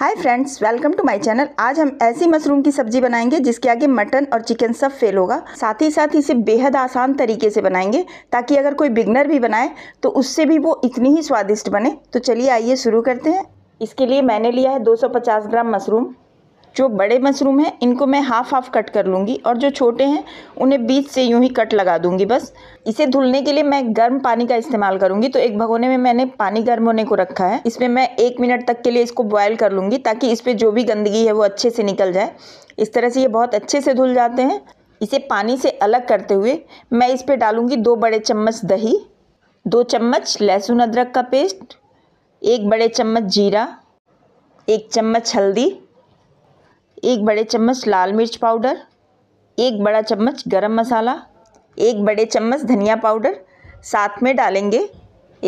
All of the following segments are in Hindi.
hi friends welcome to my channel आज हम ऐसी मशरूम की सब्जी बनाएंगे जिसके आगे मटन और चिकन सब फेल होगा साथ ही साथ इसे बेहद आसान तरीके से बनाएंगे ताकि अगर कोई बिगनर भी बनाए तो उससे भी वो इतनी ही स्वादिष्ट बने तो चलिए आइए शुरू करते हैं इसके लिए मैंने लिया है 250 ग्राम मशरूम जो बड़े मशरूम हैं इनको मैं हाफ़ हाफ़ कट कर लूँगी और जो छोटे हैं उन्हें बीच से यूँ ही कट लगा दूँगी बस इसे धुलने के लिए मैं गर्म पानी का इस्तेमाल करूँगी तो एक भगोने में मैंने पानी गर्म होने को रखा है इसमें मैं एक मिनट तक के लिए इसको बॉयल कर लूँगी ताकि इस पर जो भी गंदगी है वो अच्छे से निकल जाए इस तरह से ये बहुत अच्छे से धुल जाते हैं इसे पानी से अलग करते हुए मैं इस पर डालूँगी दो बड़े चम्मच दही दो चम्मच लहसुन अदरक का पेस्ट एक बड़े चम्मच जीरा एक चम्मच हल्दी एक बड़े चम्मच लाल मिर्च पाउडर एक बड़ा चम्मच गरम मसाला एक बड़े चम्मच धनिया पाउडर साथ में डालेंगे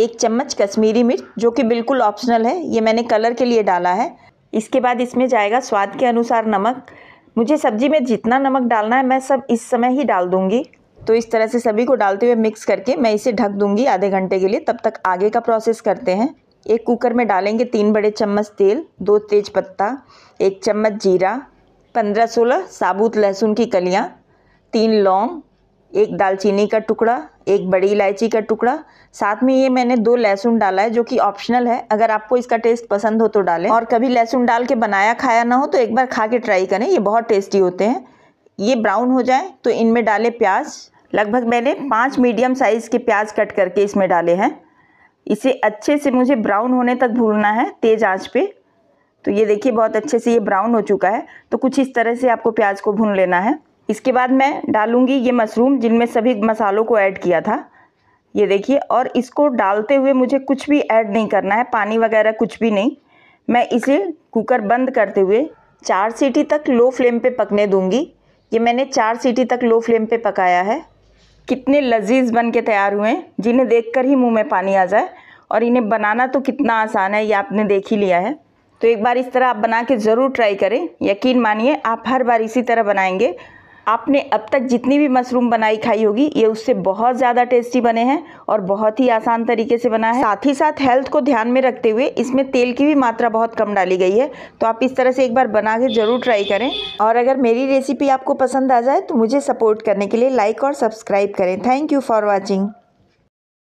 एक चम्मच कश्मीरी मिर्च जो कि बिल्कुल ऑप्शनल है ये मैंने कलर के लिए डाला है इसके बाद इसमें जाएगा स्वाद के अनुसार नमक मुझे सब्ज़ी में जितना नमक डालना है मैं सब इस समय ही डाल दूँगी तो इस तरह से सभी को डालते हुए मिक्स करके मैं इसे ढक दूँगी आधे घंटे के लिए तब तक आगे का प्रोसेस करते हैं एक कुकर में डालेंगे तीन बड़े चम्मच तेल दो तेज पत्ता एक चम्मच जीरा पंद्रह सोलह साबुत लहसुन की कलियाँ तीन लौंग एक दालचीनी का टुकड़ा एक बड़ी इलायची का टुकड़ा साथ में ये मैंने दो लहसुन डाला है जो कि ऑप्शनल है अगर आपको इसका टेस्ट पसंद हो तो डालें और कभी लहसुन डाल के बनाया खाया ना हो तो एक बार खा के ट्राई करें ये बहुत टेस्टी होते हैं ये ब्राउन हो जाए तो इनमें डालें प्याज लगभग मैंने पाँच मीडियम साइज़ के प्याज कट करके इसमें डाले हैं इसे अच्छे से मुझे ब्राउन होने तक भूनना है तेज़ आंच पे तो ये देखिए बहुत अच्छे से ये ब्राउन हो चुका है तो कुछ इस तरह से आपको प्याज को भून लेना है इसके बाद मैं डालूँगी ये मशरूम जिनमें सभी मसालों को ऐड किया था ये देखिए और इसको डालते हुए मुझे कुछ भी ऐड नहीं करना है पानी वगैरह कुछ भी नहीं मैं इसे कुकर बंद करते हुए चार सीटी तक लो फ्लेम पे पकने दूंगी ये मैंने चार सीटी तक लो फ्लेम पे पकाया है कितने लजीज बन के तैयार हुए हैं जिन्हें देखकर ही मुंह में पानी आ जाए और इन्हें बनाना तो कितना आसान है ये आपने देख ही लिया है तो एक बार इस तरह आप बना के ज़रूर ट्राई करें यकीन मानिए आप हर बार इसी तरह बनाएंगे आपने अब तक जितनी भी मशरूम बनाई खाई होगी ये उससे बहुत ज़्यादा टेस्टी बने हैं और बहुत ही आसान तरीके से बना है साथ ही साथ हेल्थ को ध्यान में रखते हुए इसमें तेल की भी मात्रा बहुत कम डाली गई है तो आप इस तरह से एक बार बना के ज़रूर ट्राई करें और अगर मेरी रेसिपी आपको पसंद आ जाए तो मुझे सपोर्ट करने के लिए लाइक और सब्सक्राइब करें थैंक यू फॉर वॉचिंग